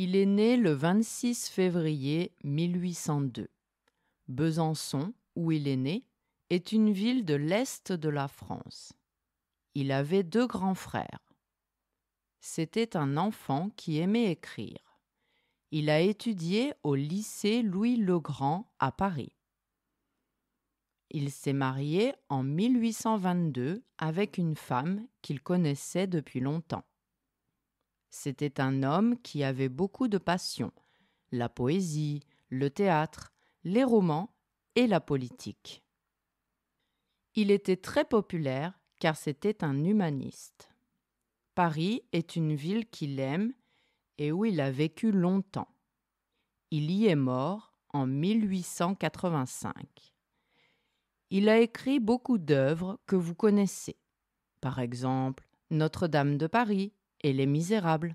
Il est né le 26 février 1802. Besançon, où il est né, est une ville de l'Est de la France. Il avait deux grands frères. C'était un enfant qui aimait écrire. Il a étudié au lycée Louis-le-Grand à Paris. Il s'est marié en 1822 avec une femme qu'il connaissait depuis longtemps. C'était un homme qui avait beaucoup de passions, la poésie, le théâtre, les romans et la politique. Il était très populaire car c'était un humaniste. Paris est une ville qu'il aime et où il a vécu longtemps. Il y est mort en 1885. Il a écrit beaucoup d'œuvres que vous connaissez, par exemple Notre-Dame de Paris, et Les Misérables.